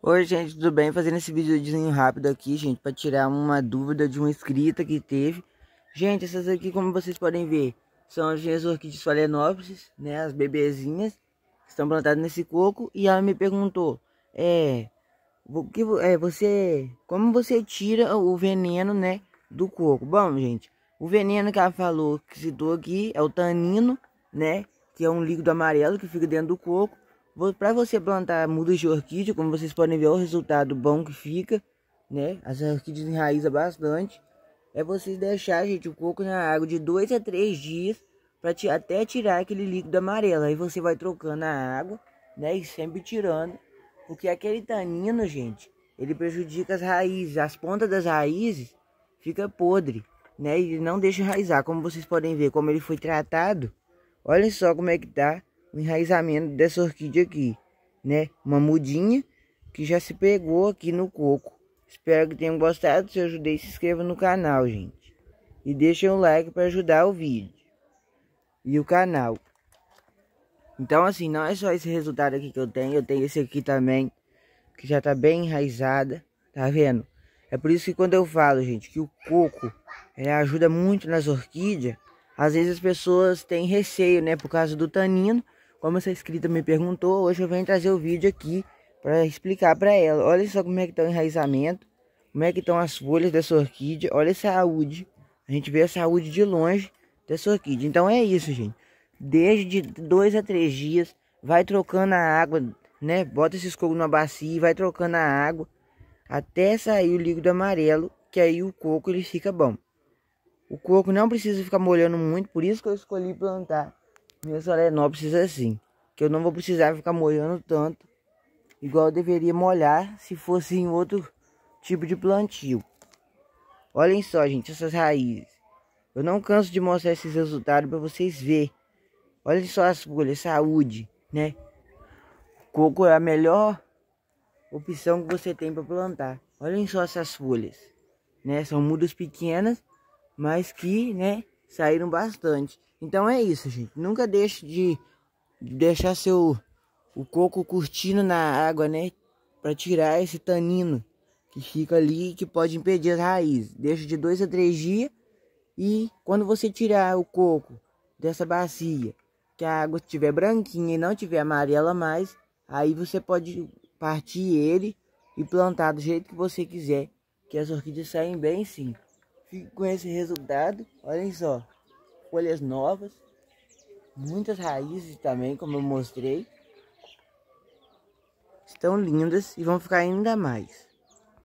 Oi gente, tudo bem? Fazendo esse videozinho rápido aqui, gente, para tirar uma dúvida de uma inscrita que teve. Gente, essas aqui, como vocês podem ver, são as minhas orquídeas né, as bebezinhas, que estão plantadas nesse coco. E ela me perguntou, é, que, é, você, como você tira o veneno, né, do coco? Bom, gente, o veneno que ela falou, que citou aqui, é o tanino, né, que é um líquido amarelo que fica dentro do coco. Para você plantar mudas de orquídea, como vocês podem ver, o resultado bom que fica, né? As orquídeas enraizam bastante. É vocês deixar, gente, o coco na água de dois a três dias para até tirar aquele líquido amarelo. Aí você vai trocando a água, né? E sempre tirando, porque aquele tanino, gente, ele prejudica as raízes, as pontas das raízes fica podre, né? E não deixa enraizar, como vocês podem ver, como ele foi tratado. Olhem só como é que tá enraizamento dessa orquídea aqui, né? Uma mudinha que já se pegou aqui no coco. Espero que tenham gostado. Se eu ajudei, se inscreva no canal, gente. E deixem um like para ajudar o vídeo e o canal. Então, assim, não é só esse resultado aqui que eu tenho. Eu tenho esse aqui também, que já tá bem enraizada. Tá vendo? É por isso que quando eu falo, gente, que o coco ajuda muito nas orquídeas. Às vezes as pessoas têm receio, né? Por causa do tanino. Como essa inscrita me perguntou, hoje eu venho trazer o vídeo aqui para explicar para ela. Olha só como é que está o enraizamento, como é que estão as folhas dessa orquídea, olha a saúde. A gente vê a saúde de longe dessa orquídea. Então é isso, gente. Desde dois a três dias, vai trocando a água, né? Bota esses cogos numa bacia e vai trocando a água até sair o líquido amarelo, que aí o coco ele fica bom. O coco não precisa ficar molhando muito, por isso que eu escolhi plantar minha Solenópolis assim. Que eu não vou precisar ficar molhando tanto. Igual eu deveria molhar se fosse em outro tipo de plantio. Olhem só, gente, essas raízes. Eu não canso de mostrar esses resultados para vocês verem. Olhem só as folhas, saúde, né? Coco é a melhor opção que você tem para plantar. Olhem só essas folhas, né? São mudas pequenas, mas que, né, saíram bastante. Então é isso, gente. Nunca deixe de deixar seu o coco curtindo na água, né? Para tirar esse tanino que fica ali que pode impedir as raízes. Deixa de dois a três dias e quando você tirar o coco dessa bacia, que a água estiver branquinha e não tiver amarela mais, aí você pode partir ele e plantar do jeito que você quiser, que as orquídeas saem bem sim. Fique com esse resultado. Olhem só, folhas novas, muitas raízes também, como eu mostrei. Estão lindas e vão ficar ainda mais.